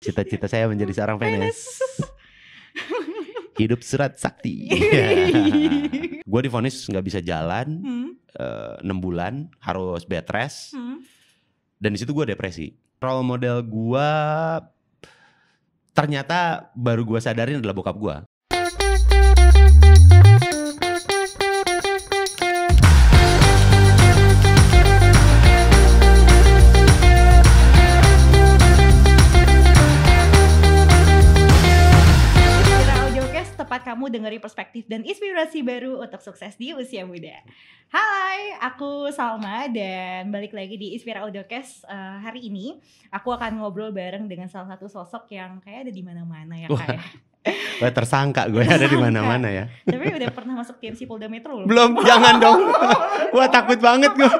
Cita-cita saya menjadi seorang penis. Hidup serat sakti. gue difonis nggak bisa jalan hmm. Eh, enam hmm. uh, bulan, harus bed rest. Hmm. Dan di situ gue depresi. Role model gue ternyata baru gue sadarin adalah bokap gue. tempat kamu dengeri perspektif dan inspirasi baru untuk sukses di usia muda. Hai, aku Salma dan balik lagi di Inspira Audiocast uh, eh, hari ini. Aku akan ngobrol bareng dengan salah satu sosok yang kayak ada di mana-mana ya kayak. Ya. Wah tersangka gue tersangka. ada di mana-mana ya. Tapi udah pernah masuk TMC Polda Metro loh. Belum, jangan dong. Wah takut banget gue.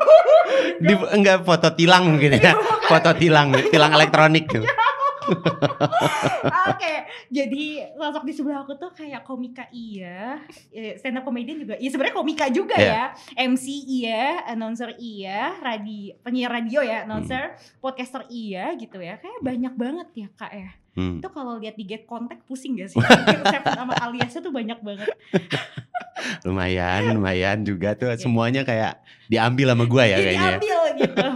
enggak foto tilang mungkin ya. Kan? Foto tilang, tilang elektronik tuh. Iya. Oke, okay. jadi sosok di sebelah aku tuh kayak komika iya, ya, stand up comedian juga. Iya sebenarnya komika juga yeah. ya. MC iya, announcer iya, radio penyiar radio ya, announcer, hmm. podcaster iya gitu ya. Kayak banyak banget ya, Kak ya. Hmm. Itu kalau lihat di get contact pusing gak sih? Resep sama aliasnya tuh banyak banget. lumayan, lumayan juga tuh iya. semuanya kayak diambil sama gue ya, iya, ya kayaknya. Diambil gitu.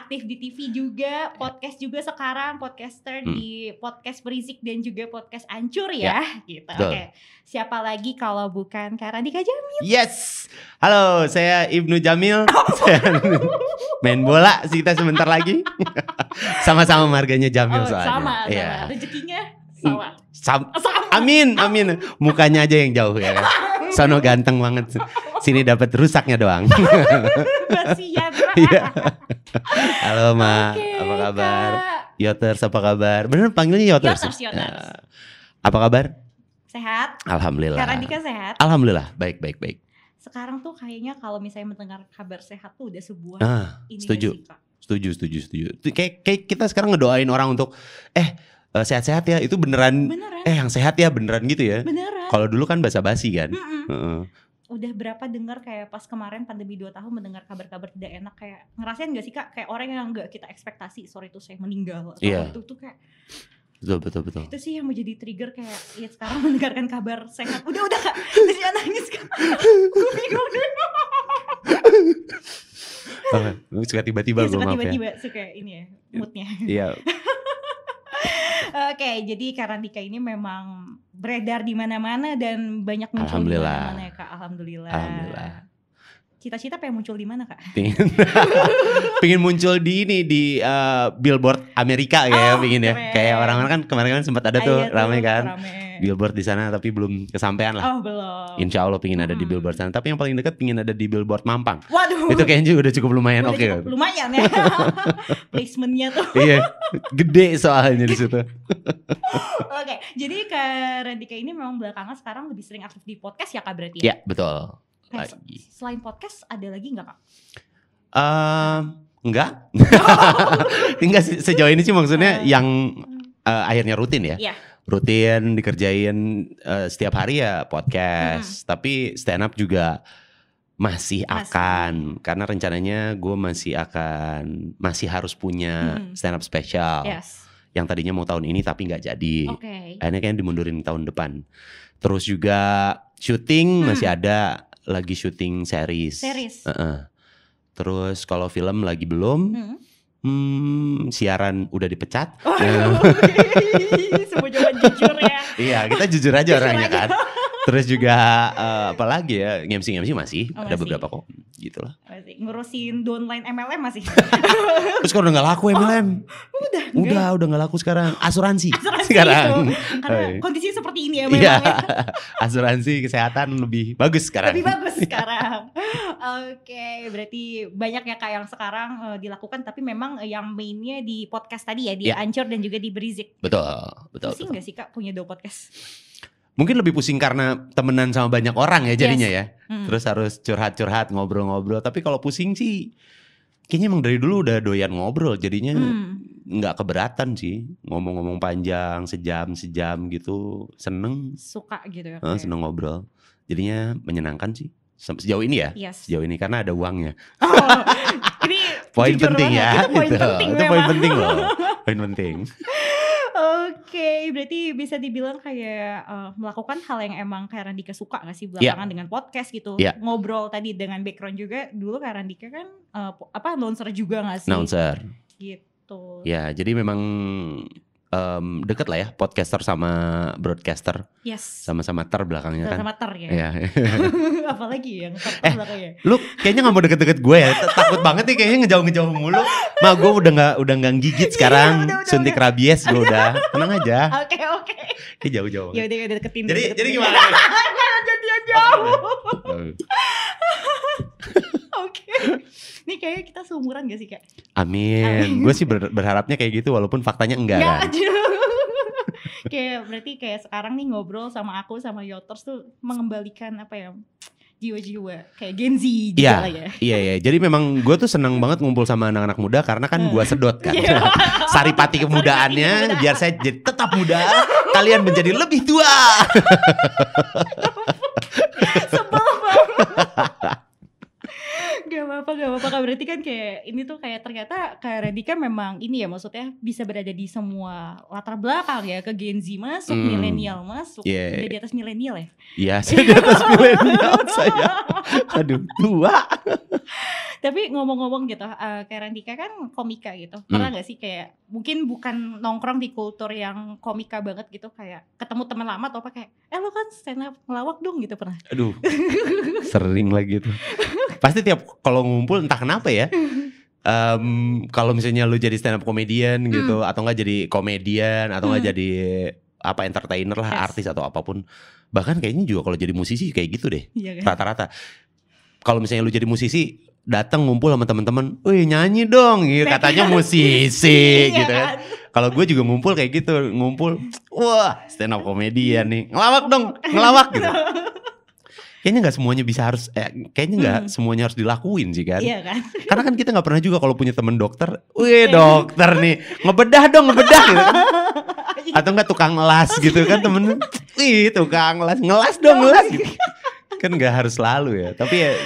Aktif di TV juga, podcast juga sekarang, podcaster hmm. di podcast berisik dan juga podcast ancur ya, ya. gitu. Oke. Okay. Siapa lagi kalau bukan Karandika Jamil? Yes. Halo, saya Ibnu Jamil. Oh. Saya main bola sih kita sebentar lagi. Sama-sama marganya Jamil oh, soalnya. Sama, sama. Ya. Rezekinya sama. Sam sama. Amin, amin. Mukanya aja yang jauh ya Sono ganteng banget. Sini dapat rusaknya doang. Iya. Halo, Ma. Okay, apa kabar? Kak. Yoters, apa kabar? Bener panggilnya Yoters. Yoters, Yoters. Eh, apa kabar? Sehat. Alhamdulillah. Kak sehat. Alhamdulillah, baik, baik, baik. Sekarang tuh kayaknya kalau misalnya mendengar kabar sehat tuh udah sebuah ah, ini setuju. Sih, Setuju, setuju, setuju. Kayak, kayak kita sekarang ngedoain orang untuk eh, eh sehat-sehat ya itu beneran, beneran eh yang sehat ya beneran gitu ya beneran kalau dulu kan basa-basi kan mm -mm udah berapa dengar kayak pas kemarin pandemi 2 tahun mendengar kabar-kabar tidak enak kayak ngerasain gak sih kak kayak orang yang nggak kita ekspektasi sorry tuh saya meninggal atau yeah. itu tuh kayak betul betul betul itu sih yang menjadi trigger kayak ya sekarang mendengarkan kabar sehat udah udah kak terus jangan nangis kak gue suka tiba-tiba ya, gue maaf ya. tiba-tiba ya. suka ini ya moodnya iya Oke, okay, jadi Karantika ini memang beredar di mana-mana dan banyak muncul di mana-mana ya Kak. Alhamdulillah. Alhamdulillah cita-cita pengen muncul di mana kak? Pengen, pengen muncul di ini di uh, billboard Amerika kayak oh, ya, ah, pengen ya. Kayak orang-orang kan kemarin kan sempat ada ah, tuh Ayat rame kan. Rame. Billboard di sana tapi belum kesampaian lah. Oh belum. Insya Allah pengen ada di hmm. billboard sana. Tapi yang paling dekat pengen ada di billboard Mampang. Waduh. Itu kayaknya udah cukup lumayan oke. Okay. Cukup kan? lumayan ya. Placementnya tuh. iya. Gede soalnya di situ. oke. Jadi ke Radika ini memang belakangan sekarang lebih sering aktif di podcast ya kak berarti? Ya? Iya ya, betul. Eh, lagi. Selain podcast ada lagi nggak kak? Um, ehm, enggak. enggak sejauh ini sih maksudnya uh, yang uh, akhirnya rutin ya. Yeah. Rutin dikerjain uh, setiap hari ya podcast. Hmm. Tapi stand up juga masih, Mas. akan karena rencananya gue masih akan masih harus punya hmm. stand up special yes. yang tadinya mau tahun ini tapi nggak jadi okay. akhirnya kayaknya dimundurin tahun depan terus juga syuting hmm. masih ada lagi syuting series. Series. Uh -uh. Terus kalau film lagi belum. Hmm. Hmm, siaran udah dipecat. Oh, uh. Semua jawaban jujur ya. iya, kita jujur aja orangnya kan. Terus juga uh, eh, apalagi ya ngemsi ngemsi masih oh, ada beberapa kok gitu lah. Masih. Ngurusin downline MLM masih. Terus kalau udah nggak laku MLM. Oh, udah. Udah udah nggak laku sekarang asuransi. Asuransi sekarang. Itu. Karena kondisi seperti ini iya. ya memang. Ya. asuransi kesehatan lebih bagus sekarang. Lebih bagus sekarang. Oke, berarti banyak ya kak yang sekarang uh, dilakukan tapi memang yang mainnya di podcast tadi ya di yeah. Anchor dan juga di Berizik. Betul, betul. sih betul. sih kak punya dua podcast? mungkin lebih pusing karena temenan sama banyak orang ya jadinya yes. ya. Hmm. Terus harus curhat-curhat, ngobrol-ngobrol. Tapi kalau pusing sih kayaknya emang dari dulu udah doyan ngobrol jadinya hmm. nggak hmm. keberatan sih ngomong-ngomong panjang sejam sejam gitu seneng suka gitu ya eh, seneng ngobrol jadinya menyenangkan sih sejauh ini ya yes. sejauh ini karena ada uangnya oh, ini poin penting ya itu poin penting itu poin penting loh poin penting okay, berarti bisa dibilang kayak uh, melakukan hal yang emang kayak Randika suka gak sih iya. belakangan yeah. dengan podcast gitu. Yeah. Ngobrol tadi dengan background juga dulu kayak Randika kan uh, apa announcer juga gak sih? Announcer. Gitu. Ya, jadi memang um, deket lah ya podcaster sama broadcaster. Yes. Kan. Sama-sama ter belakangnya sama kan. Sama ter ya. Yeah. Apalagi yang ter eh, belakangnya. Lu kayaknya gak mau deket-deket gue ya. Takut banget nih kayaknya ngejauh-ngejauh mulu. Ma gue udah gak udah gak gigit iya, sekarang. iya, udah, udah, Suntik udah. rabies gue udah. Tenang aja. Oke oke. Kayak jauh-jauh. Ya udah ya udah deketin. Jadi deketin. jadi gimana? Jangan jauh. Oke. Ini kayaknya kita seumuran gak sih kak? Amin. Amin. Gue sih ber berharapnya kayak gitu walaupun faktanya enggak. Enggak ya, kan? aja. kayak berarti kayak sekarang nih ngobrol sama aku sama Yoters tuh mengembalikan apa ya jiwa-jiwa kayak Gen Z gitu ya, lah ya. Iya iya. Jadi memang gue tuh seneng hmm. banget ngumpul sama anak-anak muda karena kan hmm. gue sedot kan. Iya. Saripati kemudaannya Saripati biar saya jadi tetap muda, kalian menjadi lebih tua. gak apa-apa kak berarti kan kayak ini tuh kayak ternyata kayak Radika memang ini ya maksudnya bisa berada di semua latar belakang ya ke Gen Z masuk, hmm. milenial masuk, yeah. udah di atas milenial ya? Iya, saya di atas milenial saya. Aduh, tua tapi ngomong-ngomong gitu uh, Randika kan komika gitu hmm. pernah nggak gak sih kayak mungkin bukan nongkrong di kultur yang komika banget gitu kayak ketemu teman lama atau apa kayak eh lo kan stand up ngelawak dong gitu pernah aduh sering lagi gitu. pasti tiap kalau ngumpul entah kenapa ya um, kalau misalnya lu jadi stand up komedian hmm. gitu atau enggak jadi komedian atau enggak hmm. jadi apa entertainer lah yes. artis atau apapun bahkan kayaknya juga kalau jadi musisi kayak gitu deh rata-rata iya kan? kalau misalnya lu jadi musisi datang ngumpul sama teman-teman, "Wih, nyanyi dong." Gitu katanya gitu. musisi iya gitu kan. kan? Kalau gue juga ngumpul kayak gitu, ngumpul, "Wah, stand up komedian nih. Ngelawak dong, ngelawak." gitu. Kayaknya nggak semuanya bisa harus, eh, kayaknya nggak hmm. semuanya harus dilakuin sih kan. Iya kan. Karena kan kita nggak pernah juga kalau punya temen dokter, iya. "Wih, dokter nih, ngebedah dong, ngebedah." gitu kan. Iya. Atau nggak tukang las gitu kan temen, "Wih, tukang las, ngelas dong, ngelas." Gitu. Kan nggak harus selalu ya, tapi ya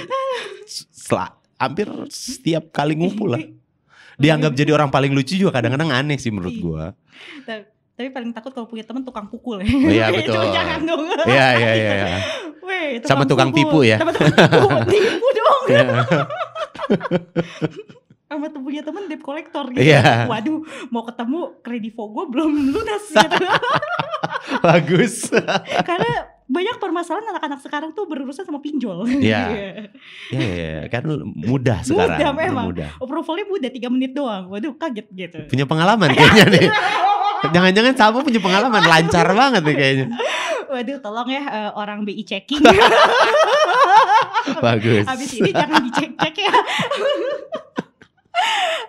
hampir setiap kali ngumpul lah. Dianggap jadi orang paling lucu juga kadang-kadang aneh sih menurut gua. Tapi, paling takut kalau punya teman tukang pukul ya. Oh, iya betul. Jangan dong. Iya iya iya. Ya. Weh, tukang sama tukang tipu ya. Sama tukang tipu, tipu dong. Iya. sama punya teman debt collector gitu. Yeah. Waduh, mau ketemu kredit gue belum lunas gitu. Bagus. Karena banyak permasalahan anak-anak sekarang tuh berurusan sama pinjol. Iya. Iya, ya, kan mudah sekarang. Mudah memang. Mudah. Approvalnya mudah 3 menit doang. Waduh, kaget gitu. Punya pengalaman kayaknya nih. Jangan-jangan sama punya pengalaman lancar banget nih kayaknya. Waduh, tolong ya uh, orang BI checking. Bagus. Habis ini jangan dicek-cek ya.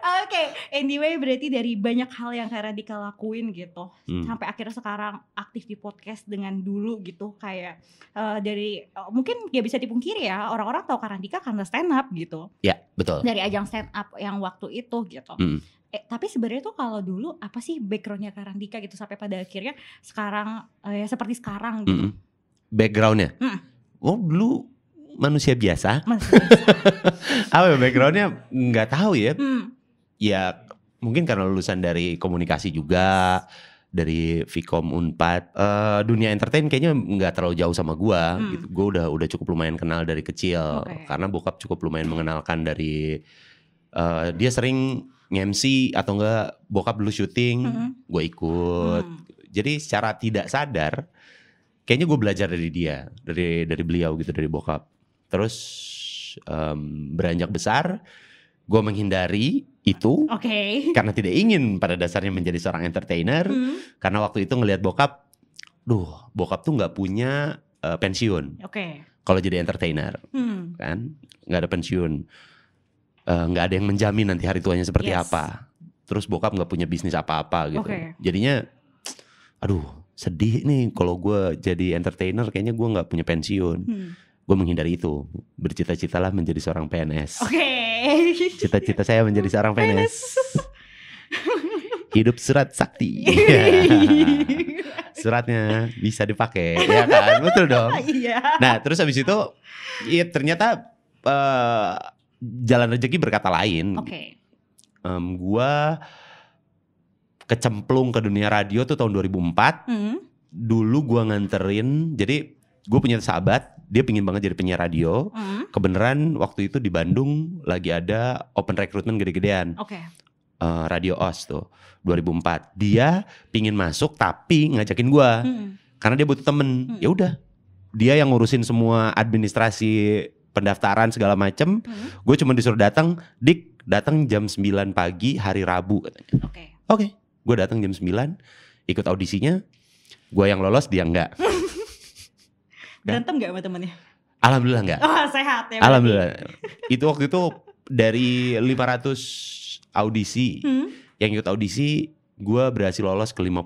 Oke, okay. anyway berarti dari banyak hal yang Kak Radika lakuin gitu hmm. sampai akhirnya sekarang aktif di podcast dengan dulu gitu kayak uh, dari uh, mungkin gak bisa dipungkiri ya orang-orang tahu Kak karena stand up gitu. Ya, betul. Dari ajang stand up yang waktu itu gitu. Hmm. Eh, tapi sebenarnya tuh kalau dulu apa sih backgroundnya Kak gitu sampai pada akhirnya sekarang eh, ya seperti sekarang gitu. Hmm. Backgroundnya? Hmm. Oh dulu manusia biasa. Manusia biasa. Apa ya, backgroundnya nggak tahu ya. Hmm. Ya mungkin karena lulusan dari komunikasi juga dari Vkom Unpad uh, dunia entertain kayaknya nggak terlalu jauh sama gua hmm. gitu gua udah udah cukup lumayan kenal dari kecil okay. karena bokap cukup lumayan mengenalkan dari uh, dia sering ngemsi atau enggak bokap dulu syuting hmm. gue ikut hmm. jadi secara tidak sadar kayaknya gue belajar dari dia dari dari beliau gitu dari bokap Terus um, beranjak besar, gue menghindari itu okay. karena tidak ingin pada dasarnya menjadi seorang entertainer. Hmm. Karena waktu itu ngelihat bokap, duh, bokap tuh nggak punya uh, pensiun. Okay. Kalau jadi entertainer, hmm. kan nggak ada pensiun, e, nggak uh, ada yang menjamin nanti hari tuanya seperti yes. apa. Terus bokap nggak punya bisnis apa-apa gitu. Okay. Jadinya, aduh, sedih nih kalau gue jadi entertainer, kayaknya gue nggak punya pensiun. Hmm gue menghindari itu bercita-citalah menjadi seorang PNS oke okay. cita-cita saya menjadi seorang PNS, PNS. hidup surat sakti suratnya bisa dipakai ya kan betul dong iya. nah terus habis itu ya ternyata uh, jalan rezeki berkata lain oke okay. um, gue kecemplung ke dunia radio tuh tahun 2004 mm. dulu gue nganterin jadi gue punya sahabat dia pingin banget jadi penyiar radio. Kebeneran hmm. Kebenaran waktu itu di Bandung lagi ada open recruitment gede-gedean. Okay. Uh, eh, radio OS tuh 2004. Dia pingin masuk tapi ngajakin gue hmm. Karena dia butuh temen. hmm. Ya udah. Dia yang ngurusin semua administrasi pendaftaran segala macem. hmm. Gue cuma disuruh datang, "Dik, datang jam 9 pagi hari Rabu," katanya. Oke. Okay. Okay. Gue datang jam 9, ikut audisinya. Gue yang lolos, dia enggak. Berantem nggak sama temennya? Alhamdulillah nggak. Oh sehat ya. Alhamdulillah. itu waktu itu dari 500 audisi hmm? yang ikut audisi, gue berhasil lolos ke 52.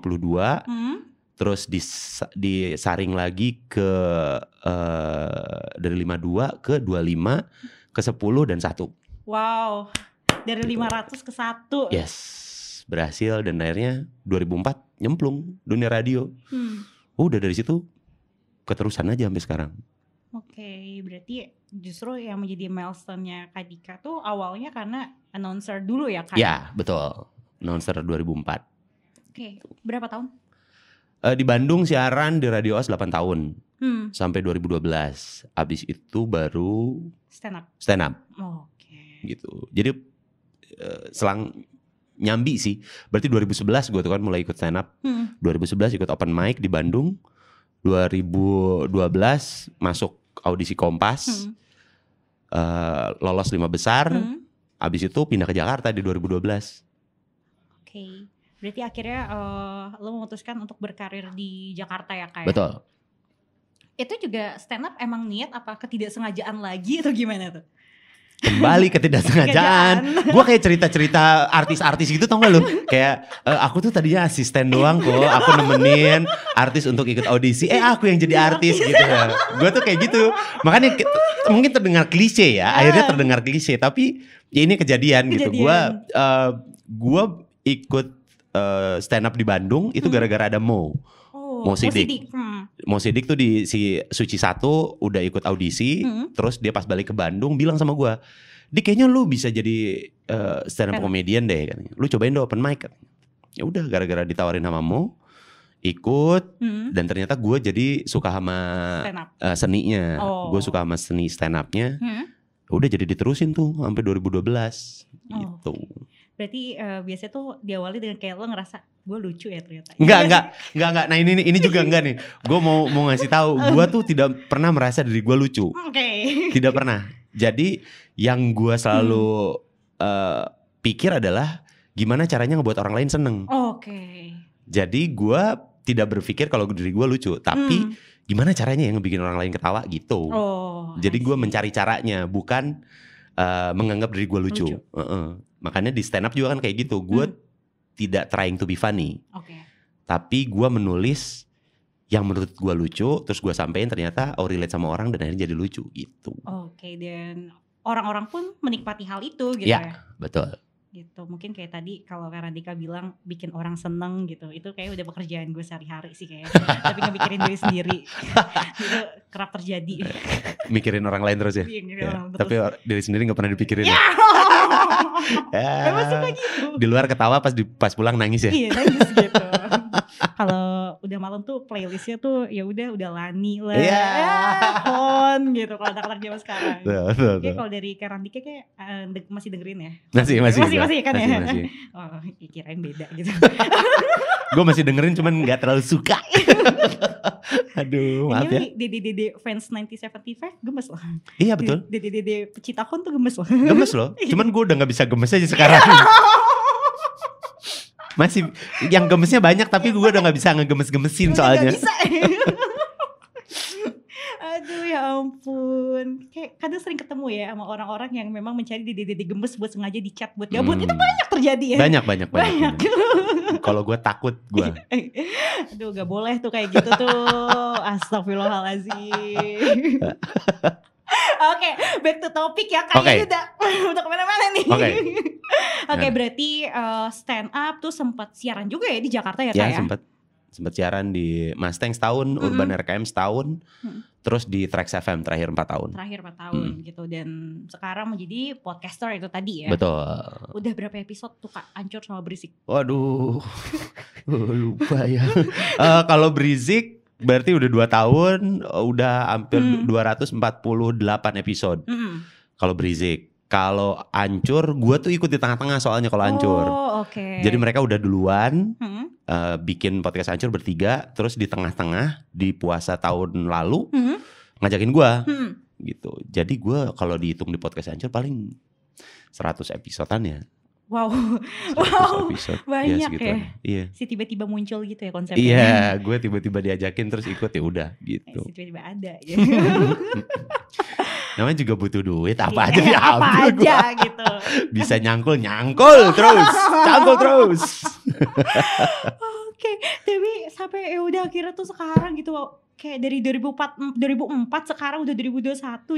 Hmm? Terus dis, disaring lagi ke uh, dari 52 ke 25 ke 10 dan 1. Wow. Dari 500 gitu. ke 1. Yes. Berhasil dan akhirnya 2004 nyemplung dunia radio. Hmm. Udah dari situ keterusan aja sampai sekarang. Oke, okay, berarti justru yang menjadi milestone-nya Kak tuh awalnya karena announcer dulu ya Kak? Ya, betul. Announcer 2004. Oke, okay. berapa tahun? Uh, di Bandung siaran di Radio OS 8 tahun. Hmm. Sampai 2012. Habis itu baru stand up. Stand up. Oke. Okay. Gitu. Jadi uh, selang nyambi sih. Berarti 2011 gue tuh kan mulai ikut stand up. Hmm. 2011 ikut open mic di Bandung 2012 masuk audisi Kompas. Hmm. Uh, lolos lima besar. Hmm. Abis itu pindah ke Jakarta di 2012. Oke. Okay. Berarti akhirnya uh, lo memutuskan untuk berkarir di Jakarta ya kayak? Ya? Betul. Itu juga stand up emang niat apa ketidaksengajaan lagi atau gimana tuh? kembali ke tidak sengajaan, gue kayak cerita-cerita artis-artis gitu tau gak lu? Kayak e, aku tuh tadinya asisten doang kok. Aku nemenin artis untuk ikut audisi. Eh aku yang jadi artis iya. gitu. Gue tuh kayak gitu. Makanya mungkin terdengar klise ya. Iya. Akhirnya terdengar klise. Tapi ya ini kejadian, gitu. kejadian. gitu. Gue uh, gua ikut uh, stand up di Bandung itu hmm. gara-gara ada Mo mau Sidik. mau Sidik. Hmm. Sidik tuh di si Suci satu udah ikut audisi, hmm. terus dia pas balik ke Bandung bilang sama gua, "Di kayaknya lu bisa jadi uh, eh, stand up comedian deh." Kan. Lu cobain dong open mic. Ya udah gara-gara ditawarin sama Mo, ikut hmm. dan ternyata gue jadi suka sama uh, seninya. Oh. Gue suka sama seni stand upnya. Hmm. Udah jadi diterusin tuh sampai 2012 oh. gitu. Berarti uh, biasanya tuh diawali dengan kayak lo ngerasa gue lucu ya ternyata. Enggak, enggak, enggak, enggak. Nah ini nih, ini juga enggak nih. Gue mau mau ngasih tahu, gue tuh tidak pernah merasa dari gue lucu. Oke. Okay. Tidak pernah. Jadi yang gue selalu hmm. uh, pikir adalah gimana caranya ngebuat orang lain seneng. Oke. Okay. Jadi gue tidak berpikir kalau dari gue lucu, tapi hmm. gimana caranya yang ngebikin orang lain ketawa gitu. Oh. Jadi gue mencari caranya, bukan uh, menganggap diri gue lucu. lucu. Uh -uh makanya di stand up juga kan kayak gitu gue hmm. tidak trying to be funny okay. tapi gue menulis yang menurut gue lucu terus gue sampein ternyata oh relate sama orang dan akhirnya jadi lucu gitu oke okay, dan orang-orang pun menikmati hal itu gitu ya, ya? betul gitu mungkin kayak tadi kalau Dika bilang bikin orang seneng gitu itu kayak udah pekerjaan gue sehari-hari sih kayak tapi nggak mikirin diri sendiri itu kerap terjadi mikirin orang lain terus ya, ya, ya. Orang, tapi diri sendiri nggak pernah dipikirin ya. ya ya. Emang suka gitu. Di luar ketawa pas di, pas pulang nangis ya. Iya, nangis gitu. Kalau udah malam tuh playlistnya tuh ya udah udah Lani lah, yeah. eh, Pon gitu kalau anak-anak zaman sekarang. Tuh, tuh, kalau dari karantina kayak uh, eh, de masih dengerin ya? Masih eh, masih masih, masih kan masih, ya? Masih. oh kirain beda gitu. gue masih dengerin cuman gak terlalu suka. Aduh, maaf ya. di di fans 1975 gemes loh. Iya betul. di di di di pecinta kon tuh gemes loh. Gemes loh. Iya. Cuman gue udah gak bisa gemes aja sekarang masih yang gemesnya banyak tapi gue udah nggak bisa ngegemes-gemesin soalnya. Aduh ya ampun. Kayak kadang sering ketemu ya sama orang-orang yang memang mencari di dede gemes buat sengaja dicat buat gabut. Hmm. Itu banyak terjadi ya. Banyak banyak banyak. banyak. Kalau gue takut gue. Aduh gak boleh tuh kayak gitu tuh. Astagfirullahalazim. Oke, okay, back to topic ya. Kayaknya okay. udah udah kemana-mana nih. Oke, okay. okay, berarti uh, stand up tuh sempat siaran juga ya di Jakarta ya, ya kak ya? sempat sempat siaran di Mustang setahun, mm -hmm. Urban RKM setahun, mm -hmm. terus di Trax FM terakhir 4 tahun. Terakhir 4 tahun mm. gitu dan sekarang menjadi podcaster itu tadi ya. Betul. Udah berapa episode tuh Kak Ancur sama Berisik? Waduh. lupa ya. uh, kalau Berisik berarti udah dua tahun, eh, udah hampir mm. 248 episode. Mm. Kalau Brizik, kalau ancur, gue tuh ikut di tengah-tengah soalnya kalau ancur. Oh, Okay. Jadi mereka udah duluan mm. uh, bikin podcast ancur bertiga, terus di tengah-tengah di puasa tahun lalu mm. ngajakin gue. Mm. gitu. Jadi gue kalau dihitung di podcast ancur paling 100 episodean ya. Wow, wow, episode. Iya, banyak ya. ya. Iya. Si tiba-tiba muncul gitu ya konsepnya. Iya, gue tiba-tiba diajakin terus ikut ya udah gitu. Eh, si tiba-tiba ada. Ya. Namanya juga butuh duit, apa aja ya, apa aja gitu. Bisa nyangkul nyangkul terus, nyangkul terus. Oke, okay. tapi sampai ya udah akhirnya tuh sekarang gitu kayak dari 2004 2004 sekarang udah 2021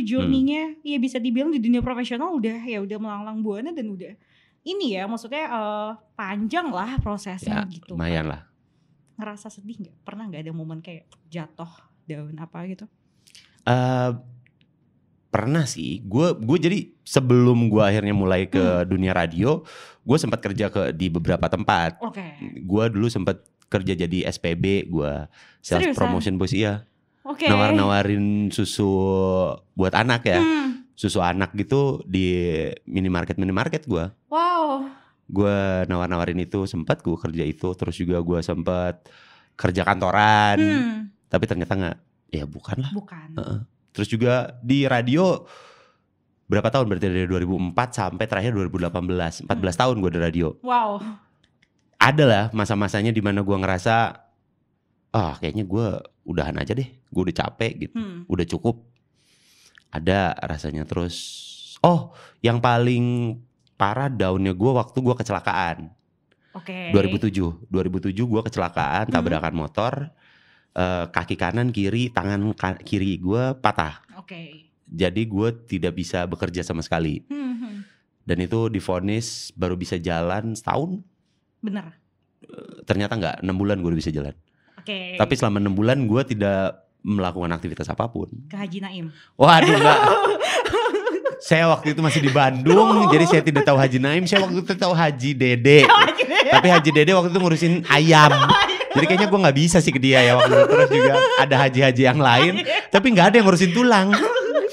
journey-nya hmm. ya bisa dibilang di dunia profesional udah ya udah melanglang buana dan udah ini ya maksudnya uh, panjang lah prosesnya ya, gitu. Lumayan lah. Ngerasa sedih nggak? Pernah nggak ada momen kayak jatuh daun apa gitu? Uh, pernah sih gue gue jadi sebelum gue akhirnya mulai ke hmm. dunia radio gue sempat kerja ke di beberapa tempat okay. gue dulu sempat kerja jadi SPB gue sales Seriusan? promotion bos iya okay. nawar nawarin susu buat anak ya hmm. susu anak gitu di minimarket minimarket gue wow gue nawar-nawarin itu sempat gue kerja itu terus juga gue sempat kerja kantoran hmm. tapi ternyata nggak ya bukan lah bukan. Uh -uh. terus juga di radio berapa tahun berarti dari 2004 sampai terakhir 2018 14 hmm. tahun gue di radio wow ada lah masa-masanya di mana gue ngerasa ah kayaknya gue udahan aja deh gue udah capek gitu hmm. udah cukup ada rasanya terus oh yang paling Para daunnya gue waktu gue kecelakaan. Oke. Okay. 2007, 2007 gue kecelakaan hmm. tabrakan motor, uh, kaki kanan kiri, tangan ka kiri gue patah. Okay. Jadi gue tidak bisa bekerja sama sekali. Hmm. hmm. Dan itu difonis baru bisa jalan setahun. Bener. Eh, ternyata nggak, enam bulan gue udah bisa jalan. Okay. Tapi selama enam bulan gue tidak melakukan aktivitas apapun. Ke Haji Naim. Waduh enggak. saya waktu itu masih di Bandung, jadi saya tidak tahu Haji Naim. Saya waktu itu tahu Haji Dede. Tapi Haji Dede waktu itu ngurusin ayam. Jadi kayaknya gue nggak bisa sih ke dia ya waktu itu. Terus juga ada haji-haji yang lain, iya. tapi nggak ada yang ngurusin tulang.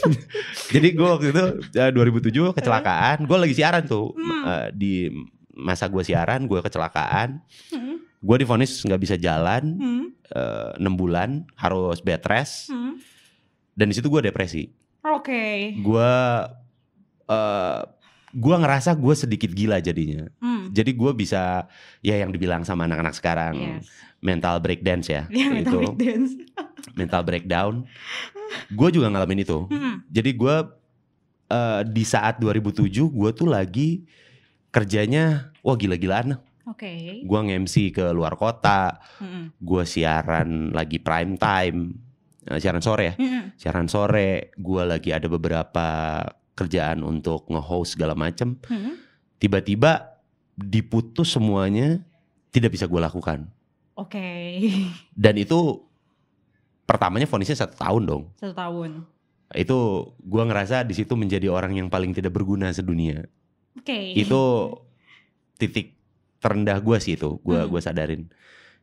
jadi gue waktu itu 2007 ya, kecelakaan. Gue lagi siaran tuh hmm. Eh, di masa gue siaran, gue kecelakaan. Hmm. Gue difonis nggak bisa jalan hmm. 6 eh, bulan, harus bed rest. Hmm. Dan di situ gue depresi Oke. Okay. Gue uh, gua ngerasa gue sedikit gila jadinya. Hmm. Jadi gue bisa ya yang dibilang sama anak-anak sekarang yes. mental breakdown ya, ya mental itu mental breakdown. Gue juga ngalamin itu. Hmm. Jadi gue uh, di saat 2007 gue tuh lagi kerjanya wah gila-gilaan. Oke. Okay. Gue ngemsi mc ke luar kota. Hmm. Gue siaran lagi prime time uh, siaran sore ya. Mm. Siaran sore gue lagi ada beberapa kerjaan untuk nge-host segala macem. Tiba-tiba diputus semuanya tidak bisa gue lakukan. Oke. Okay. Dan itu pertamanya vonisnya satu tahun dong. Satu tahun. Itu gue ngerasa di situ menjadi orang yang paling tidak berguna sedunia. Oke. Okay. Itu titik terendah gue sih itu. Gue hmm. gue sadarin.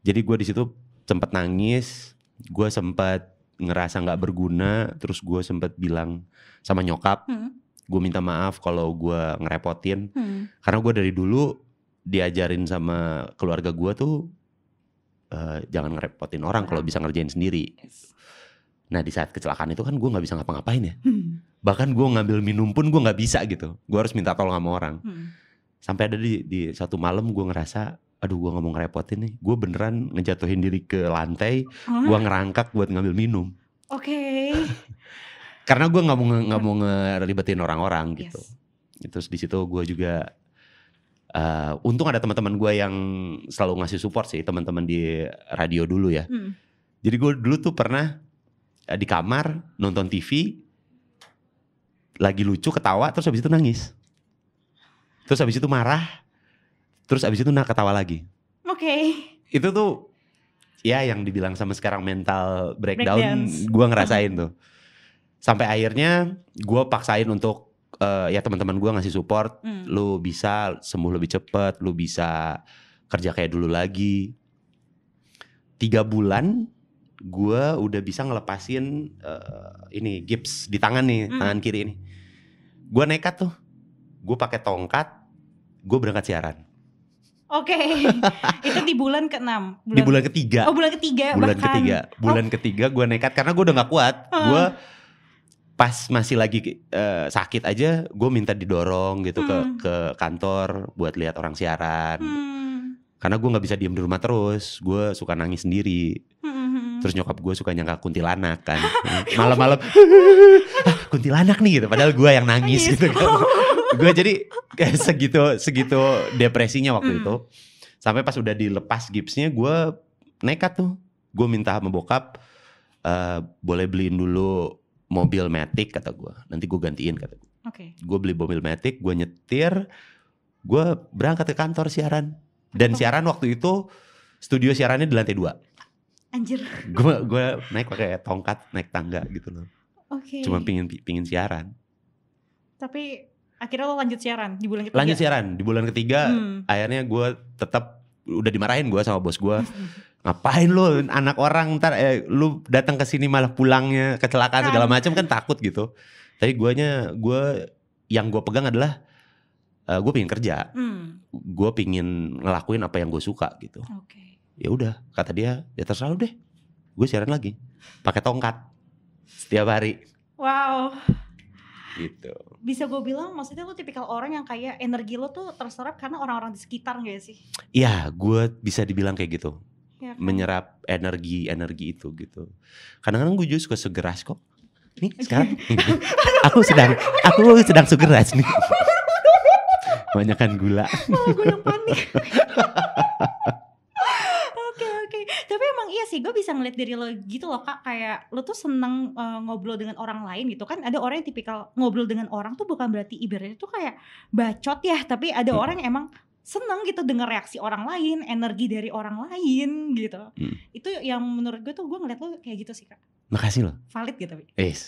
Jadi gue di situ sempat nangis. Gue sempat ngerasa nggak berguna terus gue sempet bilang sama nyokap hmm. gue minta maaf kalau gue ngerepotin hmm. karena gue dari dulu diajarin sama keluarga gue tuh uh, jangan ngerepotin orang kalau bisa ngerjain sendiri yes. nah di saat kecelakaan itu kan gue nggak bisa ngapa-ngapain ya hmm. bahkan gue ngambil minum pun gue nggak bisa gitu gue harus minta tolong sama orang hmm. sampai ada di, di satu malam gue ngerasa aduh gue ngomong ngerepotin nih gue beneran ngejatuhin diri ke lantai huh? gue ngerangkak buat ngambil minum oke okay. karena gue nggak mau nggak mau ngeribetin orang-orang gitu yes. terus di situ gue juga uh, untung ada teman-teman gue yang selalu ngasih support sih teman-teman di radio dulu ya hmm. jadi gue dulu tuh pernah uh, di kamar nonton TV lagi lucu ketawa terus habis itu nangis terus habis itu marah terus abis itu nah ketawa lagi oke okay. itu tuh ya yang dibilang sama sekarang mental breakdown gue ngerasain tuh sampai akhirnya gue paksain untuk uh, ya teman-teman gue ngasih support mm. lu bisa sembuh lebih cepet lu bisa kerja kayak dulu lagi tiga bulan gue udah bisa ngelepasin uh, ini gips di tangan nih mm. tangan kiri ini gue nekat tuh gue pakai tongkat gue berangkat siaran Oke. Okay. itu di bulan ke-6. Bulan... Di bulan ketiga. Oh, bulan ketiga Bulan bahkan. ketiga. Bulan oh. ketiga gue nekat karena gue udah gak kuat. Hmm. Gue pas masih lagi uh, sakit aja gue minta didorong gitu hmm. ke ke kantor buat lihat orang siaran. Hmm. Karena gue gak bisa diem di rumah terus. Gue suka nangis sendiri. Hmm. Terus nyokap gue suka nyangka kuntilanak kan. Malam-malam ah, kuntilanak nih gitu padahal gue yang nangis gitu kan. Oh gue jadi kayak segitu segitu depresinya waktu mm. itu sampai pas udah dilepas gipsnya gue nekat tuh gue minta sama bokap uh, boleh beliin dulu mobil matic kata gue nanti gue gantiin kata gue okay. gue beli mobil matic gue nyetir gue berangkat ke kantor siaran dan oh. siaran waktu itu studio siarannya di lantai dua anjir gue gue naik pakai tongkat naik tangga gitu loh okay. cuma pingin pingin siaran tapi akhirnya lo lanjut siaran di bulan ketiga. Lanjut siaran di bulan ketiga, hmm. akhirnya gue tetap udah dimarahin gue sama bos gue. Hmm. Ngapain lo anak orang ntar eh, lo datang ke sini malah pulangnya kecelakaan kan. segala macam kan takut gitu. Tapi guanya gue yang gue pegang adalah uh, eh, gue pingin kerja, hmm. gue pingin ngelakuin apa yang gue suka gitu. Okay. Ya udah kata dia ya terserah deh. Gue siaran lagi pakai tongkat setiap hari. Wow gitu. Bisa gue bilang maksudnya lu tipikal orang yang kayak energi lo tuh terserap karena orang-orang di sekitar gak sih? Iya, gue bisa dibilang kayak gitu. Ya, Menyerap energi-energi itu gitu. Kadang-kadang gue juga suka segeras kok. Nih sekarang aku sedang aku sedang segeras nih. Banyakan gula. Malah gue yang panik emang iya sih gue bisa ngeliat dari lo gitu loh kak kayak lo tuh seneng uh, ngobrol dengan orang lain gitu kan ada orang yang tipikal ngobrol dengan orang tuh bukan berarti ibaratnya tuh kayak bacot ya tapi ada hmm. orang yang emang seneng gitu dengar reaksi orang lain energi dari orang lain gitu hmm. itu yang menurut gue tuh gue ngeliat lo kayak gitu sih kak makasih lo valid gitu tapi yes eh,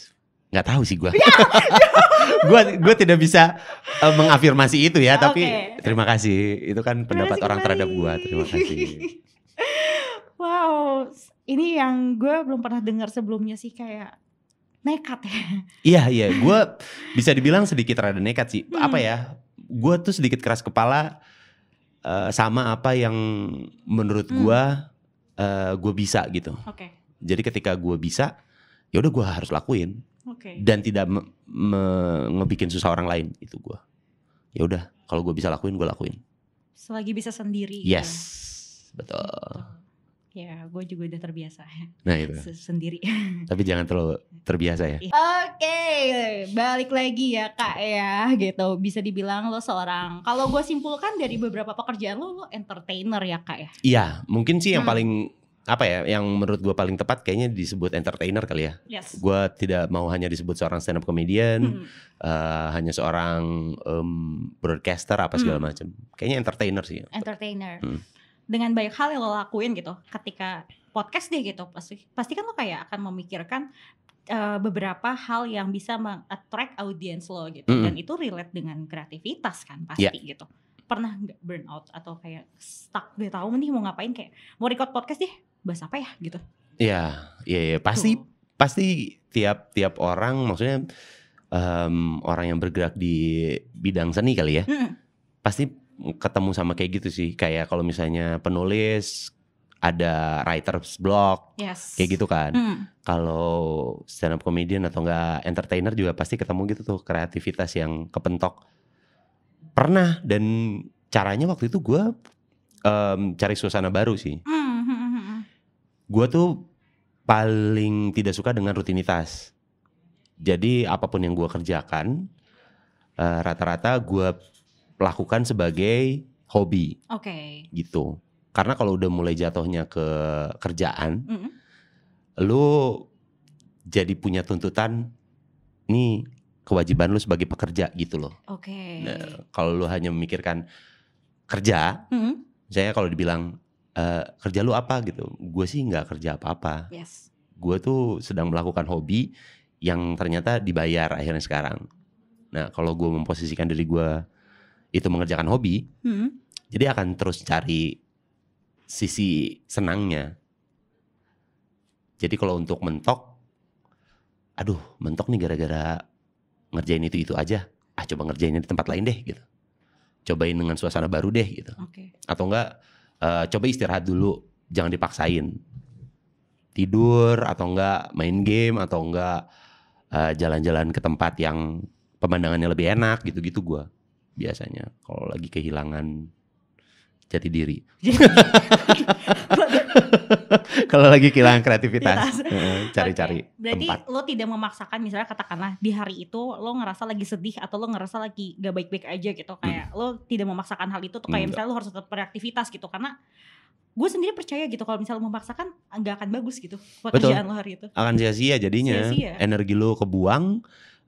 nggak tahu sih gue gue gue tidak bisa uh, mengafirmasi itu ya tapi terima kasih itu kan pendapat kasih orang kembali. terhadap gue terima kasih Wow, ini yang gue belum pernah dengar sebelumnya sih kayak nekat ya. Iya iya, gue bisa dibilang sedikit rada nekat sih. Hmm. Apa ya? Gue tuh sedikit keras kepala uh, sama apa yang menurut hmm. gue uh, gue bisa gitu. Oke. Okay. Jadi ketika gue bisa, ya udah gue harus lakuin. Oke. Okay. Dan tidak me me ngebikin susah orang lain itu gue. Ya udah, kalau gue bisa lakuin gue lakuin. Selagi bisa sendiri. Gitu ya. Yes, ya. betul. betul. Ya, gue juga udah terbiasa. Ya. Nah itu. Sendiri. Tapi jangan terlalu terbiasa ya. Oke, okay, balik lagi ya kak ya, gitu. Bisa dibilang lo seorang. Kalau gue simpulkan dari beberapa pekerjaan lo, lo entertainer ya kak ya. Iya, mungkin sih yang hmm. paling apa ya yang menurut gue paling tepat kayaknya disebut entertainer kali ya. Yes. Gue tidak mau hanya disebut seorang stand up comedian, hmm. uh, hanya seorang um, broadcaster apa segala hmm. macam. Kayaknya entertainer sih. Entertainer. Hmm dengan banyak hal yang lo lakuin gitu ketika podcast deh gitu pasti pasti kan lo kayak akan memikirkan uh, beberapa hal yang bisa mengattract audience lo gitu mm -hmm. dan itu relate dengan kreativitas kan pasti yeah. gitu pernah nggak burnout atau kayak stuck gak tahu nih mau ngapain kayak mau record podcast deh bahas apa ya gitu ya iya, ya. pasti Tuh. pasti tiap tiap orang maksudnya um, orang yang bergerak di bidang seni kali ya. Hmm. Pasti ketemu sama kayak gitu sih kayak kalau misalnya penulis ada writer's blog yes. kayak gitu kan mm. kalau stand up comedian atau enggak entertainer juga pasti ketemu gitu tuh kreativitas yang kepentok pernah dan caranya waktu itu gue um, cari suasana baru sih hmm, hmm, hmm, mm. gue tuh paling tidak suka dengan rutinitas jadi apapun yang gue kerjakan eh, rata-rata uh, rata -rata gue lakukan sebagai hobi. Oke. Okay. Gitu. Karena kalau udah mulai jatuhnya ke kerjaan, mm -hmm. lu jadi punya tuntutan nih kewajiban lu sebagai pekerja gitu loh. Oke. Okay. Nah, kalau lu hanya memikirkan kerja, mm -hmm. misalnya kalau dibilang e, kerja lu apa gitu, gue sih nggak kerja apa-apa. Yes. Gue tuh sedang melakukan hobi yang ternyata dibayar akhirnya sekarang. Nah kalau gue memposisikan diri gue itu mengerjakan hobi, hmm. jadi akan terus cari sisi senangnya. Jadi kalau untuk mentok, aduh mentok nih gara-gara ngerjain itu itu aja. Ah coba ngerjainnya di tempat lain deh gitu. Cobain dengan suasana baru deh gitu. Okay. Atau enggak uh, coba istirahat dulu, jangan dipaksain. Tidur atau enggak main game atau enggak uh, eh, jalan -jalan ke tempat yang pemandangannya lebih enak gitu-gitu gue biasanya kalau lagi kehilangan jati diri. Kalau lagi kehilangan kreativitas, cari-cari okay. Berarti tempat. lo tidak memaksakan misalnya katakanlah di hari itu lo ngerasa lagi sedih atau lo ngerasa lagi gak baik-baik aja gitu kayak hmm. lo tidak memaksakan hal itu tuh kayak hmm. misalnya lo harus tetap beraktivitas gitu karena gue sendiri percaya gitu kalau misalnya memaksakan nggak akan bagus gitu pekerjaan lo hari itu akan sia-sia jadinya sia -sia. energi lo kebuang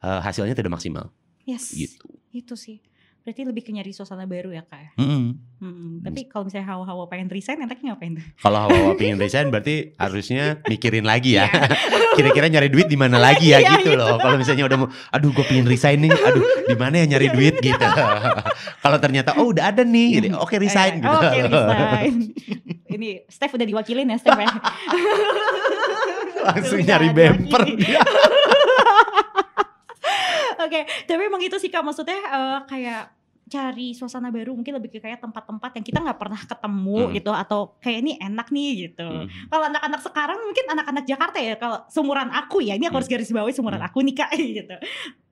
eh, hasilnya tidak maksimal yes gitu itu sih Berarti lebih ke nyari suasana baru ya kak? Mm -hmm. hmm. Tapi kalau misalnya hawa-hawa pengen resign, enaknya ngapain tuh? Kalau hawa-hawa pengen resign berarti harusnya mikirin lagi ya. Iya. Kira-kira nyari duit di mana lagi ya iya, gitu, gitu loh. Kalau misalnya udah mau, aduh gue pengen resign nih, aduh di mana ya nyari duit iya. gitu. kalau ternyata oh udah ada nih, Jadi, oke resign gitu. Oke resign. Ini Steph udah diwakilin ya Steph ya. Langsung nyari bemper dia. Oke, okay, tapi emang itu sih kak maksudnya uh, kayak cari suasana baru mungkin lebih ke kayak tempat-tempat yang kita nggak pernah ketemu hmm. gitu atau kayak ini enak nih gitu. Hmm. Kalau anak-anak sekarang mungkin anak-anak Jakarta ya kalau seumuran aku ya ini aku hmm. harus garis bawahi seumuran hmm. aku nih kak gitu.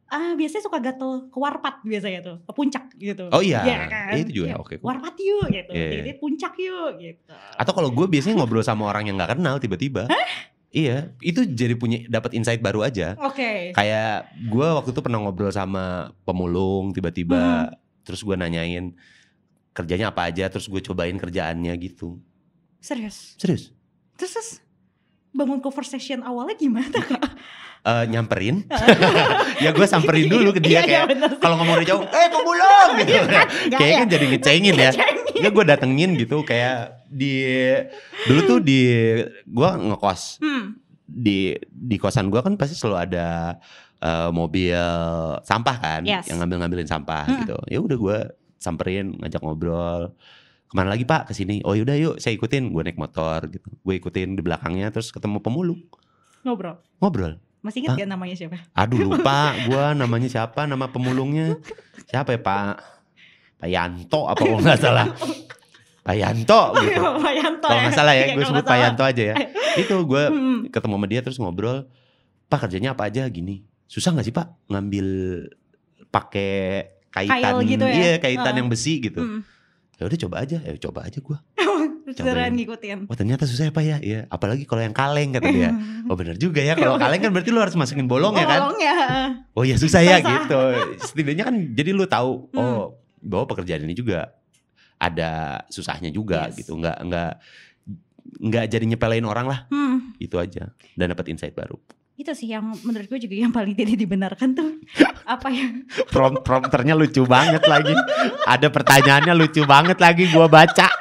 Ah biasanya suka gatel ke Warpat biasanya tuh ke puncak gitu. Oh iya, ya, kan? Eh, itu juga ya, oke. Okay. Warpat yuk gitu, yeah. Iya. jadi puncak yuk gitu. Atau kalau gue biasanya ngobrol sama orang yang nggak kenal tiba-tiba. Iya, itu jadi punya dapat insight baru aja. Oke. Okay. Kayak gue waktu itu pernah ngobrol sama pemulung tiba-tiba hmm terus gue nanyain kerjanya apa aja terus gue cobain kerjaannya gitu serius serius terus, terus bangun conversation awalnya gimana kak? Uh, eh, nyamperin, ya gue samperin dulu ke dia iya, iya, kayak kalau ngomong dari jauh, eh pemulung iya, kan? gitu, kayaknya kan jadi ngecengin ya. Ya gue datengin gitu kayak di dulu tuh di gue ngekos hmm. di di kosan gue kan pasti selalu ada Eh, mobil sampah kan yes. yang ngambil-ngambilin sampah hmm. gitu. Ya udah gue samperin ngajak ngobrol kemana lagi pak ke sini oh yaudah yuk saya ikutin gue naik motor gitu gue ikutin di belakangnya terus ketemu pemulung ngobrol ngobrol masih inget gak namanya siapa? Aduh lupa gue namanya siapa, nama pemulungnya siapa ya Pak? Pak Yanto apa kalau nggak salah? Pak Yanto oh, gitu. Oh, Pak Yanto kalau ya. nggak salah ya, iya, gue sebut Pak Yanto aja ya. Itu gue ketemu sama dia terus ngobrol, Pak kerjanya apa aja gini? susah nggak sih pak ngambil pakai kaitan Kail gitu ya? iya kaitan uh. yang besi gitu hmm. ya udah coba aja ya coba aja gue Beneran ngikutin Wah oh, ternyata susah ya pak ya, ya. Apalagi kalau yang kaleng kata dia Oh bener juga ya Kalau kaleng kan berarti lu harus masukin bolong, ya kan Bolong ya Oh iya, ya susah, ya gitu Setidaknya kan jadi lu tahu hmm. Oh bahwa pekerjaan ini juga Ada susahnya juga yes. gitu Enggak Enggak nggak jadi nyepelein orang lah hmm. itu aja dan dapat insight baru itu sih yang menurut gue juga yang paling tidak dibenarkan tuh apa yang prompt prompternya lucu banget lagi ada pertanyaannya lucu banget lagi gue baca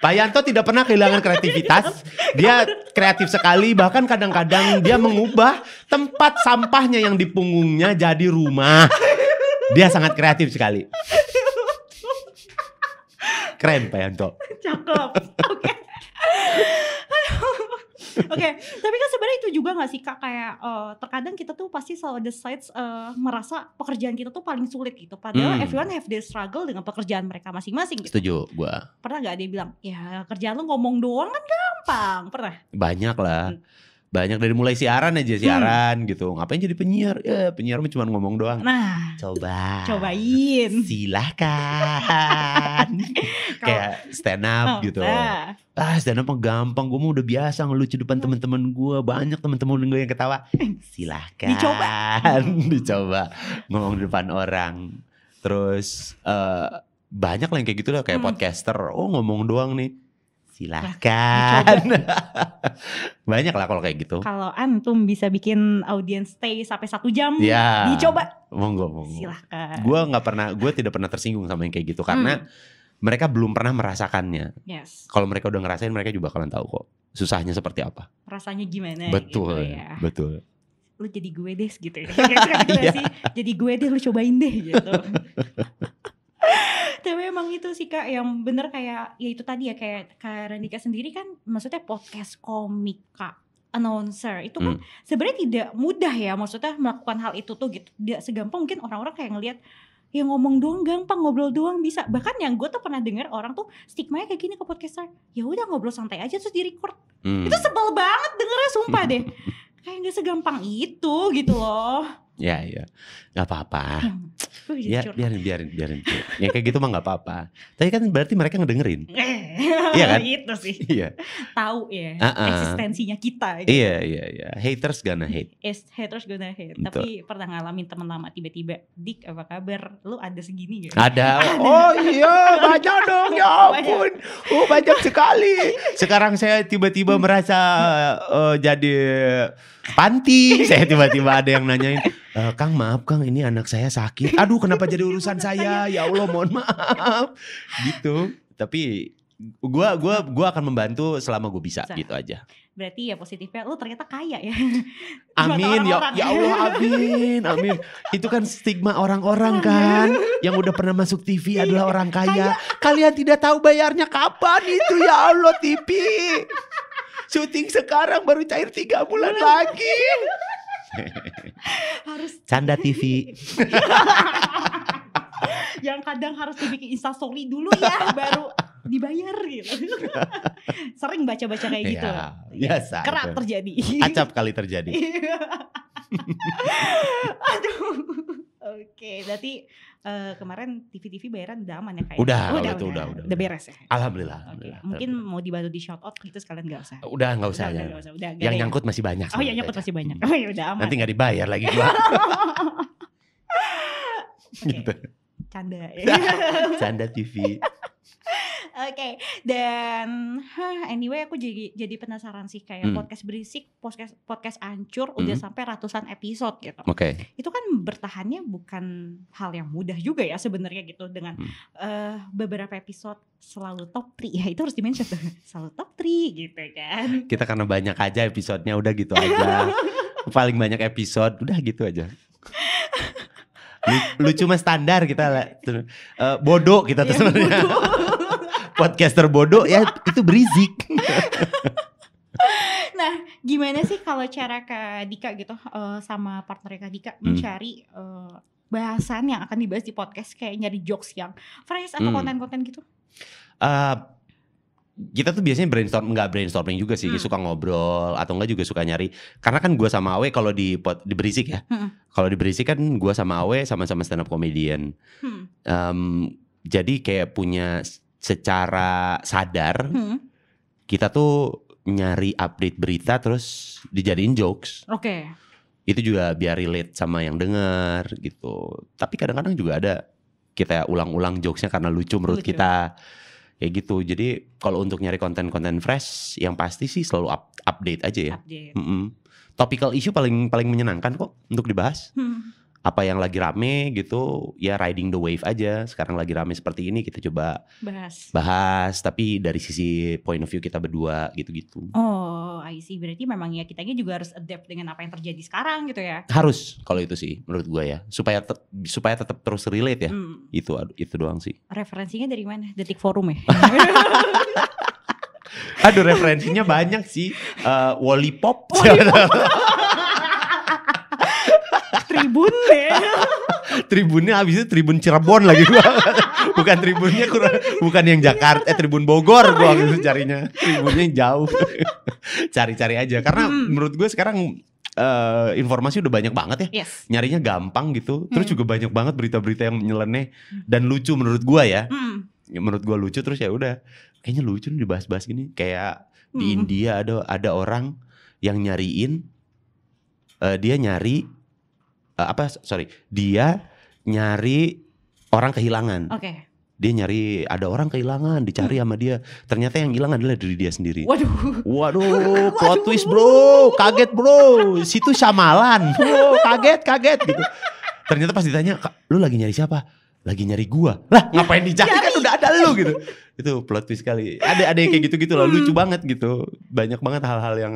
Pak Yanto tidak pernah kehilangan kreativitas. Dia kreatif sekali, bahkan kadang-kadang dia mengubah tempat sampahnya yang di punggungnya jadi rumah. Dia sangat kreatif sekali. Keren Pak Yanto. Cakep. Oke. Okay. okay. tapi kan sebenarnya itu juga gak sih kak kayak uh, terkadang kita tuh pasti selalu the sides uh, merasa pekerjaan kita tuh paling sulit gitu. Padahal hmm. everyone have their struggle dengan pekerjaan mereka masing-masing. Gitu. Setuju, gua. Pernah nggak dia bilang, ya kerjaan lu ngomong doang kan gampang. Pernah? Banyak lah. Hmm banyak dari mulai siaran aja hmm. siaran hmm. gitu ngapain jadi penyiar ya penyiar cuma ngomong doang nah coba cobain silahkan kayak stand up oh, gitu nah. ah, ah stand up gampang gue mau udah biasa ngelucu depan hmm. teman-teman gue banyak teman-teman gue yang ketawa silahkan dicoba dicoba ngomong di depan orang terus uh, banyak lah yang kayak gitu lah kayak hmm. podcaster oh ngomong doang nih silahkan Banyak lah kalau kayak gitu. Kalau antum bisa bikin audiens stay sampai satu jam, ya. dicoba. Monggo, monggo. silahkan Gue nggak pernah, gue tidak pernah tersinggung sama yang kayak gitu karena hmm mereka belum pernah merasakannya. Yes. Kalau mereka udah ngerasain, mereka juga kalian tahu kok susahnya seperti apa. Rasanya gimana? Gitu betul, gitu ya. betul. Lu jadi gue deh gitu. ya. Iya. jadi gue deh, lu cobain deh gitu tapi emang itu sih kak yang bener kayak ya itu tadi ya kayak kak Randika sendiri kan maksudnya podcast komik kak announcer itu kan hmm. sebenarnya tidak mudah ya maksudnya melakukan hal itu tuh gitu tidak segampang mungkin orang-orang kayak ngelihat yang ngomong doang gampang ngobrol doang bisa bahkan yang gue tuh pernah dengar orang tuh stigma kayak gini ke podcaster ya udah ngobrol santai aja terus di record hmm. itu sebel banget dengernya sumpah deh kayak nggak segampang itu gitu loh Ya, ya. nggak apa-apa. Iya, Ya, biarin, biarin, biarin. ya kayak gitu mah nggak apa-apa. Tapi kan berarti mereka ngedengerin. Eh, iya kan? Itu sih. Iya. Tahu ya uh -uh. eksistensinya kita. Gitu. Iya, iya, iya. Haters gonna hate. Yes, haters gonna hate. Betul. Gitu. Tapi pernah ngalamin teman lama tiba-tiba, "Dik, apa kabar? Lu ada segini gak?" Ada. ada. Oh iya, banyak dong. Ya ampun. Oh, banyak sekali. Sekarang saya tiba-tiba hmm. merasa uh, jadi panti. Saya tiba-tiba ada yang nanyain e, Kang maaf Kang ini anak saya sakit. Aduh kenapa jadi urusan saya? Ya Allah mohon maaf. Gitu. Tapi gue gua gua akan membantu selama gue bisa, gitu aja berarti ya positifnya lu ternyata kaya ya amin ya ya Allah amin amin itu kan stigma orang-orang kan yang udah pernah masuk TV iya, adalah orang kaya. kaya kalian tidak tahu bayarnya kapan itu ya Allah TV syuting sekarang baru cair tiga bulan lagi harus canda TV yang kadang harus dibikin instastory dulu ya baru dibayar gitu sering baca-baca kayak gitu ya, biasa kerap terjadi acap kali terjadi iya. aduh Oke, berarti uh, kemarin TV-TV bayaran udah aman ya kayak. Ya? Udah, oh, udah, itu, udah, udah, udah, udah beres ya. Alhamdulillah. Oke, okay. mungkin alhamdulillah. mau dibantu di shout out gitu sekalian udah usah. Udah udah usah, udah ya. Gak usah. Udah, yang udah ya? nyangkut masih banyak. Oh, yang nyangkut udah masih banyak. Hmm. Oh ya udah aman. Nanti udah dibayar lagi gua. Oke. Gitu. Canda. Ya. Canda TV. Oke, dan huh, anyway aku jadi jadi penasaran sih kayak hmm. podcast berisik, podcast podcast ancur hmm. udah sampai ratusan episode gitu. Oke. Okay. Itu kan bertahannya bukan hal yang mudah juga ya sebenarnya gitu dengan hmm. uh, beberapa episode selalu top 3 ya itu harus dimention tuh selalu top 3 gitu kan. Kita karena banyak aja episodenya udah gitu aja. Paling banyak episode udah gitu aja. lucu mah standar kita Uh, bodoh kita tuh iya, sebenarnya podcaster bodoh ya itu berizik. nah, gimana sih kalau cara Kak Dika gitu uh, sama partner Kak Dika hmm. mencari uh, bahasan yang akan dibahas di podcast kayak nyari jokes yang fresh atau hmm. konten-konten gitu? Uh, kita tuh biasanya brainstorm nggak brainstorming juga sih hmm. suka ngobrol atau enggak juga suka nyari karena kan gue sama Awe kalau di di berisik ya hmm. kalau di berisik kan gue sama Awe sama-sama stand up comedian hmm. um, jadi kayak punya secara sadar hmm. kita tuh nyari update berita terus dijadiin jokes. Oke. Okay. Itu juga biar relate sama yang dengar gitu. Tapi kadang-kadang juga ada kita ulang-ulang jokesnya karena lucu menurut lucu. kita Ya gitu. Jadi kalau untuk nyari konten-konten fresh, yang pasti sih selalu up update aja ya. Update. Mm -mm. Topical issue paling paling menyenangkan kok untuk dibahas. Hmm apa yang lagi rame gitu ya riding the wave aja sekarang lagi rame seperti ini kita coba bahas bahas tapi dari sisi point of view kita berdua gitu-gitu oh I see berarti memang ya kitanya juga harus adapt dengan apa yang terjadi sekarang gitu ya harus kalau itu sih menurut gua ya supaya te supaya tetap terus relate ya hmm. itu itu doang sih referensinya dari mana detik forum ya aduh referensinya banyak sih uh, Wally Pop. tribun deh. Tribunnya habis itu tribun Cirebon lagi gua. bukan tribunnya kurang, bukan yang Jakarta, eh tribun Bogor gua gitu carinya. Tribunnya yang jauh. Cari-cari aja karena hmm. menurut gue sekarang uh, informasi udah banyak banget ya. Yes. Nyarinya gampang gitu. Terus hmm. juga banyak banget berita-berita yang nyeleneh dan lucu menurut gua ya. Hmm. Ya, menurut gua lucu terus ya udah. Kayaknya lucu nih dibahas-bahas gini. Kayak hmm. di India ada ada orang yang nyariin uh, dia nyari uh, apa sorry dia nyari orang kehilangan. Oke. Okay. Dia nyari ada orang kehilangan dicari hmm. sama dia. Ternyata yang hilang adalah diri dia sendiri. Waduh. Waduh, plot Waduh. twist, Bro. Kaget, Bro. Situ Syamalan. Bro, kaget, kaget gitu. Ternyata pas ditanya, "Lu lagi nyari siapa?" lagi nyari gua lah ngapain dicari kan udah ada lu gitu itu plot twist kali ada ada yang kayak gitu gitu loh hmm. lucu banget gitu banyak banget hal-hal yang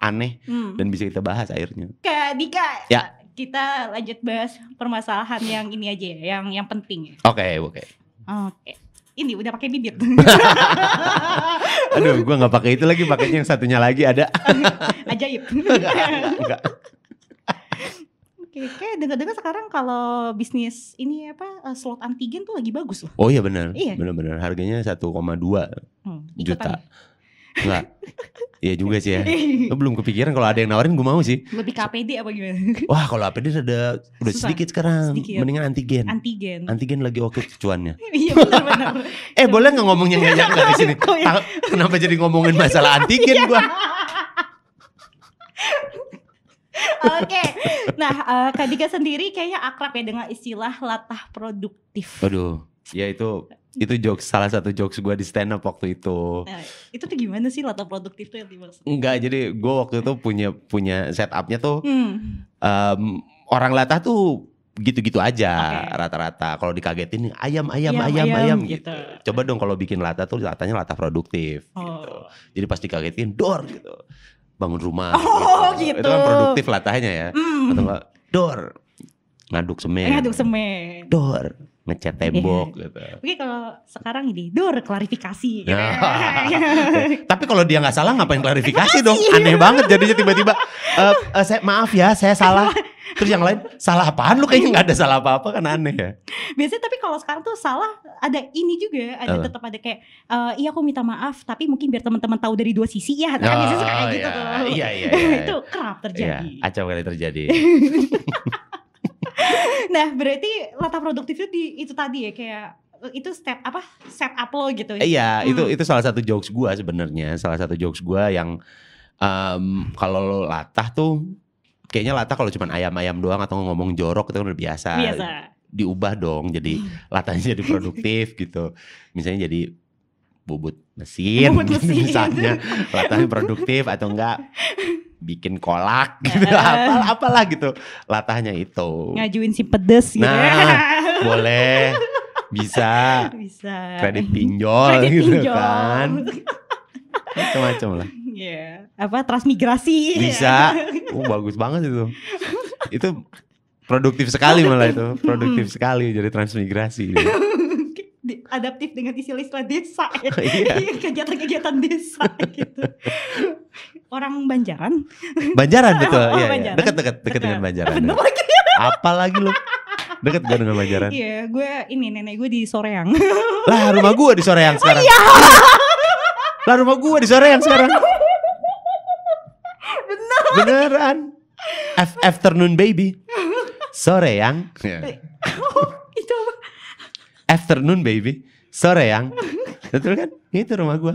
aneh hmm. dan bisa kita bahas akhirnya Kak Dika ya kita lanjut bahas permasalahan yang ini aja ya, yang yang penting ya. Oke, okay, oke. Okay. Oke. Okay. Ini udah pakai bibir. Aduh, gua nggak pakai itu lagi, pakainya yang satunya lagi ada. Ajaib. enggak, Oke, Oke, kayak dengar-dengar sekarang kalau bisnis ini apa eh, slot antigen tuh lagi bagus loh. Oh iya benar. Iya. Benar-benar harganya 1,2 hmm, juta. Enggak. Iya juga sih ya. Lo belum kepikiran kalau ada yang nawarin gue mau sih. Lebih KPD apa gimana? Wah kalau APD sudah udah Susah. sedikit sekarang. Sedikit. Mendingan antigen. Antigen. Antigen lagi oke cuannya. iya benar eh boleh nggak ngomongnya iya. nggak di sini? Ya? Kenapa jadi ngomongin masalah antigen iya. gue? Oke, okay. nah uh, Kak Dika sendiri kayaknya akrab ya dengan istilah latah produktif. Aduh, ya itu itu jokes salah satu jokes gue di stand up waktu itu. Nah, itu tuh gimana sih latar produktif tuh yang dimaksud? Enggak, jadi gue waktu itu punya punya setupnya tuh hmm. um, orang latah tuh gitu-gitu aja okay. rata-rata. Kalau dikagetin ayam ayam ya, ayam ayam, ayam gitu. gitu. Coba dong kalau bikin latah tuh latahnya latah produktif. Oh. Gitu. Jadi pas dikagetin dor gitu bangun rumah. Oh gitu. gitu. Itu kan gitu. produktif latahnya ya. Mm. Atau enggak dor ngaduk semen. Ngaduk semen. Dor ngecat iya. tembok yeah. gitu. Oke kalau sekarang ini dur klarifikasi. Gitu. Tapi kalau dia nggak salah ngapain klarifikasi dong? Aneh banget jadinya tiba-tiba. Uh, uh, saya maaf ya saya salah. Terus yang lain salah apaan lu kayaknya nggak ada salah apa-apa kan aneh ya. Biasanya tapi kalau sekarang tuh salah ada ini juga ada uh. tetap ada kayak uh, iya aku minta maaf tapi mungkin biar teman-teman tahu dari dua sisi ya. Kan oh, biasanya suka kayak gitu. Iya iya. iya, iya. Itu iya. kerap terjadi. Yeah, acap kali terjadi. nah berarti lata produktif itu di itu tadi ya kayak eh, itu step apa set up lo gitu ya? Iya hmm. itu itu salah satu jokes gue sebenarnya salah satu jokes gue yang um, kalau lo latah tuh kayaknya latah kalau cuma ayam-ayam doang atau ngomong jorok itu kan udah biasa. Biasa. Diubah dong jadi hmm. latahnya jadi produktif gitu. Misalnya jadi bubut mesin, bubut mesin. misalnya latahnya produktif atau enggak bikin kolak nah, gitu nah, nah. apalah, apalah gitu latahnya itu ngajuin si pedes gitu nah ya. boleh bisa bisa kredit pinjol kredit gitu pinjol. kan macam-macam lah yeah. apa transmigrasi bisa oh, bagus banget itu itu produktif sekali malah itu produktif sekali jadi transmigrasi gitu adaptif dengan istilah-istilah desa ya. Iya. Iya, kegiatan-kegiatan desa gitu. Orang Banjaran. Banjaran betul. oh, iya, iya. Dekat, dekat, dekat dengan Banjaran. apa ah, ya. lagi. Ya. Apalagi lu Deket gak dengan Banjaran? Iya, gue ini nenek gue di Soreang. lah, rumah gue di Soreang sekarang. Oh, iya. lah, rumah gue di Soreang sekarang. Bener. Beneran. F afternoon baby. soreang. Yeah afternoon baby sore yang betul kan itu rumah gue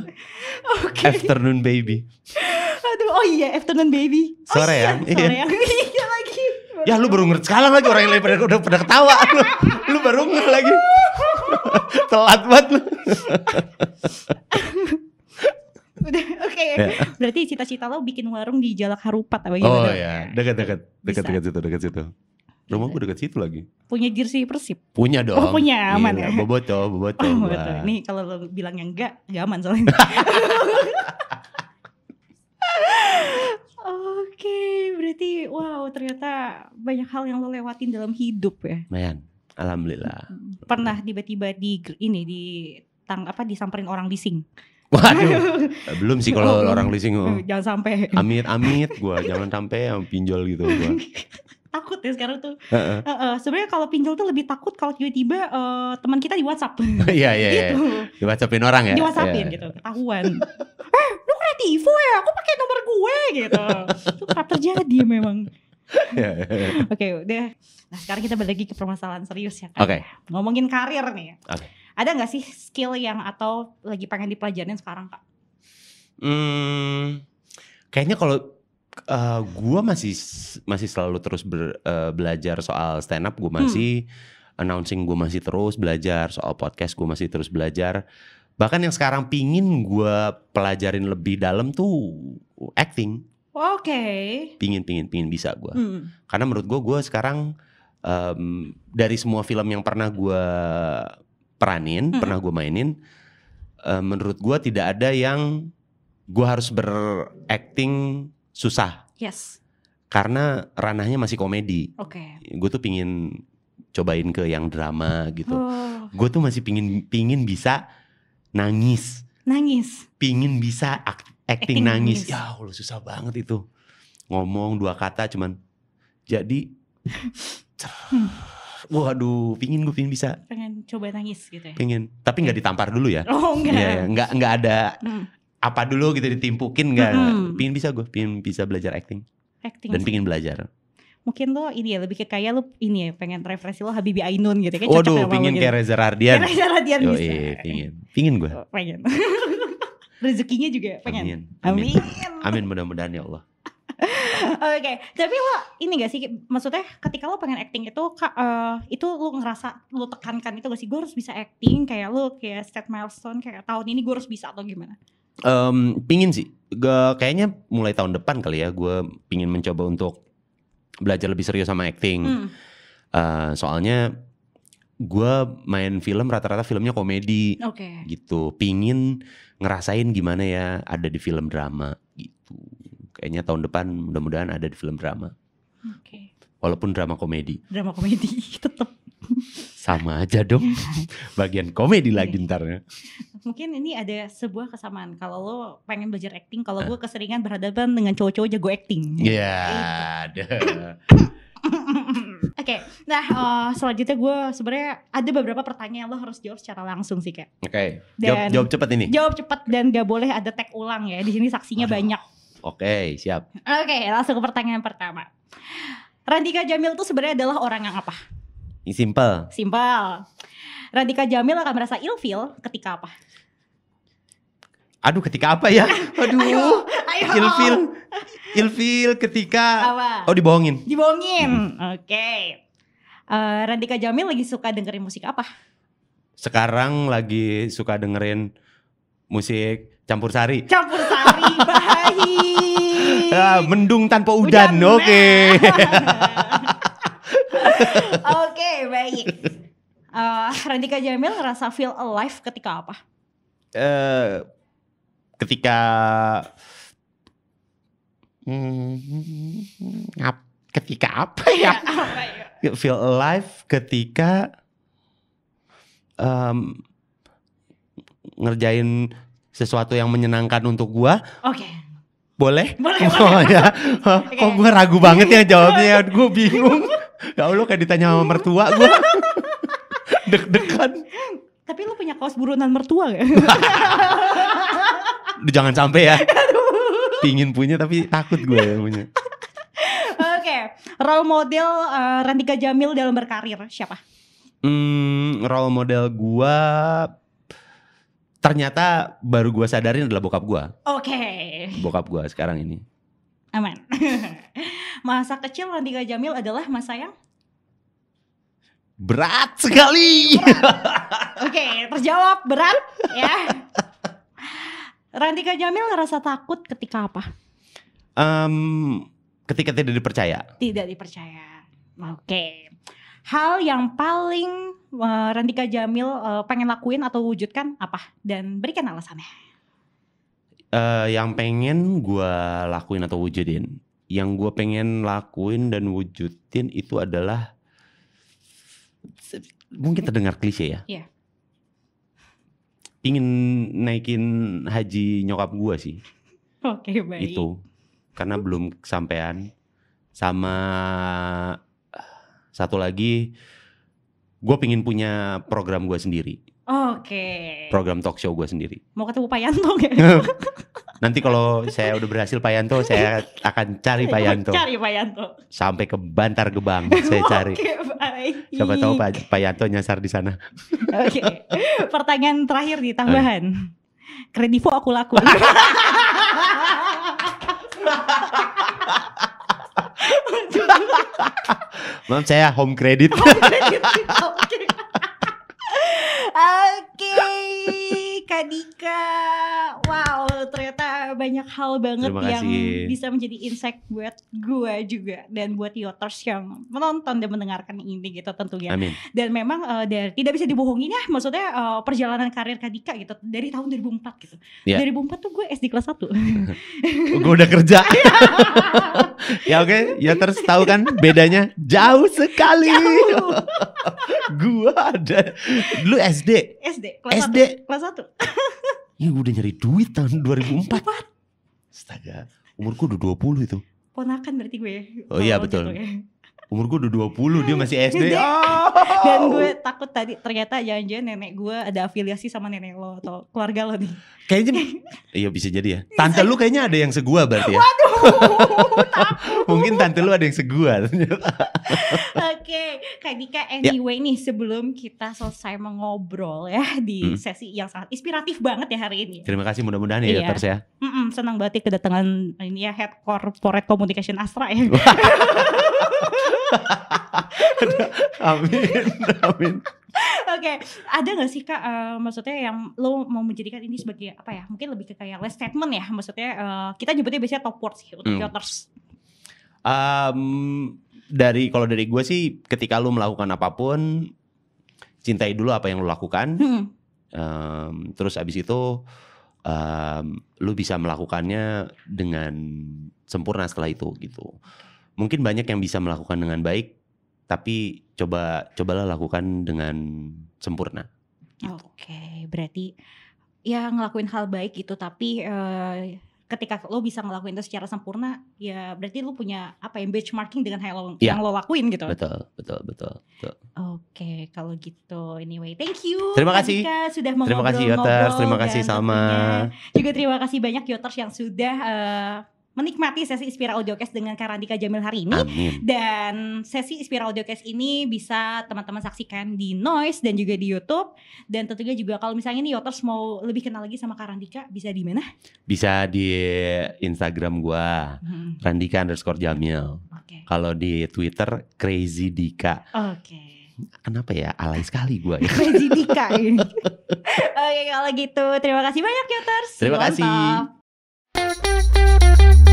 okay. afternoon baby aduh oh iya afternoon baby oh sore oh, yang sore iya. yang iya lagi ya lu baru ngerti sekarang lagi orang yang lain pada udah pada ketawa lu lu baru ngerti lagi telat banget lu oke. Okay. Ya. Yeah. Berarti cita-cita lo bikin warung di Jalak Harupat apa gitu? Oh iya, dekat-dekat, dekat-dekat situ, dekat situ. Rumah iya. gue dekat situ lagi. Punya jersey Persib? Punya oh, dong. Iya, iya. Oh, punya aman Gila. ya. Boboto, boboto. Oh, boboto. Ini kalau lo bilang yang enggak, enggak aman soalnya. Oke, berarti wow ternyata banyak hal yang lo lewatin dalam hidup ya. Mayan Alhamdulillah. Pernah tiba-tiba di ini di tang apa disamperin orang leasing? Waduh, belum sih kalau oh, orang leasing. Oh. Jangan sampai. Amit-amit gue, jangan sampai yang pinjol gitu Gua. takut ya sekarang tuh. Uh -uh. uh, uh Sebenarnya kalau pinjol tuh lebih takut kalau tiba-tiba uh, teman kita di WhatsApp. Oh, iya, iya iya. Gitu. Di WhatsAppin orang ya. Di WhatsAppin yeah. gitu, ketahuan. eh, lu kreatif ya? Aku pakai nomor gue gitu. itu kerap terjadi memang. Iya. Oke, okay, udah. Nah, sekarang kita balik lagi ke permasalahan serius ya. Oke. Okay. Ngomongin karir nih. Oke. Okay. Ada nggak sih skill yang atau lagi pengen dipelajarin sekarang, Kak? Hmm, kayaknya kalau uh, eh, gue masih masih selalu terus ber, uh, belajar soal stand up gue hmm. masih hmm. announcing gue masih terus belajar soal podcast gue masih terus belajar bahkan yang sekarang pingin gue pelajarin lebih dalam tuh acting oke okay. pingin pingin pingin bisa gue hmm. karena menurut gue gue sekarang um, dari semua film yang pernah gue peranin, hmm. pernah gue mainin, uh, menurut gue tidak ada yang gue harus beracting susah. Yes. Karena ranahnya masih komedi. Oke. Okay. Gue tuh pingin cobain ke yang drama gitu. Oh. Gue tuh masih pingin pingin bisa nangis. Nangis. Pingin bisa act, acting, acting nangis. nangis. Ya Allah susah banget itu. Ngomong dua kata cuman jadi hmm. Waduh, pingin gue pingin bisa. Pengen coba nangis gitu ya. Pingin, tapi nggak ditampar dulu ya. Oh enggak. Iya, ya. enggak enggak ada hmm apa dulu gitu ditimpukin nggak? Hmm. Pingin bisa gue, pingin bisa belajar acting. Acting. Dan sih. pingin belajar. Mungkin lo ini ya lebih ke kayak lo ini ya pengen referensi lo Habibi Ainun gitu kan Waduh, pingin gitu. kayak Reza Radian. Reza Radian Yo, bisa. Iya, pingin. Pingin gue. Oh, pengen. Rezekinya juga pengen. Amin. Amin, Amin. mudah-mudahan ya Allah. Oke, okay. tapi lo ini gak sih maksudnya ketika lo pengen acting itu uh, itu lo ngerasa lo tekankan itu gak sih gue harus bisa acting kayak lo kayak set milestone kayak tahun ini gue harus bisa atau gimana? um, pingin sih gak, kayaknya mulai tahun depan kali ya gue pingin mencoba untuk belajar lebih serius sama acting hmm. uh, soalnya gue main film rata-rata filmnya komedi okay. gitu pingin ngerasain gimana ya ada di film drama gitu kayaknya tahun depan mudah-mudahan ada di film drama okay walaupun drama komedi. Drama komedi tetap. Sama aja dong. Iya. Bagian komedi iya, lagi iya. ntarnya. Mungkin ini ada sebuah kesamaan. Kalau lo pengen belajar acting, kalau gue keseringan berhadapan dengan cowok-cowok jago acting. Iya, gitu. ada. Oke, nah uh, selanjutnya gue sebenarnya ada beberapa pertanyaan lo harus jawab secara langsung sih kayak. Oke. Okay. jawab, jawab cepat ini. Jawab cepat dan gak boleh ada tag ulang ya. Di sini saksinya Aduh. banyak. Oke, okay, siap. Oke, okay, langsung ke pertanyaan pertama. Randika Jamil tuh sebenarnya adalah orang yang apa? Simpel. Simpel. Randika Jamil akan merasa ilfil ketika apa? Aduh, ketika apa ya? Aduh. ayo, ayo. Ilfil. Ilfil ketika apa? Oh, dibohongin. Dibohongin. Hmm. Oke. Okay. Uh, eh, Randika Jamil lagi suka dengerin musik apa? Sekarang lagi suka dengerin musik Campur sari. Campur sari bahi. Ah, mendung tanpa udan. Oke. Nah. Oke, okay, baik. Uh, Randika Jamil rasa feel alive ketika apa? Uh, ketika hmm, ap, ketika apa ya? apa ya? Feel alive ketika um, ngerjain sesuatu yang menyenangkan untuk gua. Oke. Okay. Boleh? Boleh. Oh, boleh. ya. Oh, okay. Kok gue ragu banget ya jawabnya. Ya? gua bingung. ya Allah kayak ditanya sama mertua gue. Deg-degan. Tapi lu punya kaos burunan mertua gak? Jangan sampai ya. Pingin punya tapi takut gue yang punya. Oke, okay. role model uh, Rantika Jamil dalam berkarir siapa? Hmm, role model gua ternyata baru gue sadarin adalah bokap gue. Oke. Okay. Bokap gue sekarang ini. Aman. masa kecil Ranti Jamil adalah masa yang berat sekali. Oke, okay, terjawab berat ya. Ranti Jamil ngerasa takut ketika apa? Um, ketika tidak dipercaya. Tidak dipercaya. Oke. Okay. Hal yang paling Eh, Randika Jamil uh, pengen lakuin atau wujudkan apa dan berikan alasannya. Uh, yang pengen gue lakuin atau wujudin, yang gue pengen lakuin dan wujudin itu adalah mungkin terdengar klise ya. Yeah. Ingin naikin haji nyokap gue sih. Oke okay, baik. Itu karena belum kesampaian sama satu lagi gue pengen punya program gue sendiri. Oke. Okay. Program talk show gue sendiri. Mau ketemu Pak Yanto gak? Nanti kalau saya udah berhasil Pak Yanto, saya akan cari Pak iya, Yanto. Cari Pak Yanto. Sampai ke Bantar Gebang saya cari. Oke, baik. tahu Pak, Pak Yanto nyasar di sana. Oke. Okay. Pertanyaan terakhir di tambahan. Kredivo aku laku. Hahaha. Mam saya home credit. Home credit. Oke. okay. Kadika, Kak Dika. Wow, ternyata banyak hal banget yang bisa menjadi insight buat gue juga dan buat Yoters yang menonton dan mendengarkan ini gitu tentunya. Amin. Dan memang uh, dari, tidak bisa dibohongin ya, maksudnya uh, perjalanan karir Kak Dika gitu dari tahun 2004 gitu. Yeah. Ya. 2004 tuh gue SD kelas 1. gue udah kerja. ya oke, okay. Yoters tahu kan bedanya jauh sekali. gue ada dulu SD. SD kelas SD. 1. Kelas 1. Iya udah nyari duit tahun 2004. Astaga, umurku udah 20 itu. Ponakan berarti gue. Oh iya betul umur gue udah 20 dia masih SD oh. dan gue takut tadi ternyata jangan-jangan nenek gue ada afiliasi sama nenek lo atau keluarga lo nih kayaknya iya bisa jadi ya tante lu kayaknya ada yang segua berarti ya waduh mungkin tante lu ada yang segua ternyata oke okay. kak Dika ya. anyway ya. nih sebelum kita selesai mengobrol ya di hmm. sesi yang sangat inspiratif banget ya hari ini terima kasih mudah-mudahan ya iya. dokter ya mm -mm, senang banget ya kedatangan ini ya head corporate communication Astra ya amin, amin. Oke, okay. ada gak sih kak, uh, maksudnya yang lo mau menjadikan ini sebagai apa ya? Mungkin lebih ke kayak last statement ya, maksudnya uh, kita nyebutnya biasanya top words sih untuk hmm. Um, dari kalau dari gue sih, ketika lo melakukan apapun, cintai dulu apa yang lo lakukan. Hmm. Um, terus abis itu um, lo bisa melakukannya dengan sempurna setelah itu gitu mungkin banyak yang bisa melakukan dengan baik tapi coba cobalah lakukan dengan sempurna gitu. oke okay, berarti ya ngelakuin hal baik gitu tapi uh, ketika lo bisa ngelakuin itu secara sempurna ya berarti lo punya apa ya benchmarking dengan yang yeah. yang lo lakuin gitu betul betul betul, betul. oke okay, kalau gitu anyway thank you terima kasih sudah terima kasih Yoters terima kasih sama juga terima kasih banyak Yoters yang sudah uh, menikmati sesi Inspira Audiocast dengan Randika Jamil hari ini. Amin. Dan sesi Inspira Audiocast ini bisa teman-teman saksikan di Noise dan juga di YouTube. Dan tentunya juga kalau misalnya nih Yoters mau lebih kenal lagi sama Randika bisa di mana? Bisa di Instagram gua hmm. Randika underscore Jamil. Okay. Kalau di Twitter Crazy Dika. Oke. Okay kenapa ya alay sekali gue ya. Crazy Dika ini. Oke kalau gitu terima kasih banyak Yoters. Terima Mantap. kasih.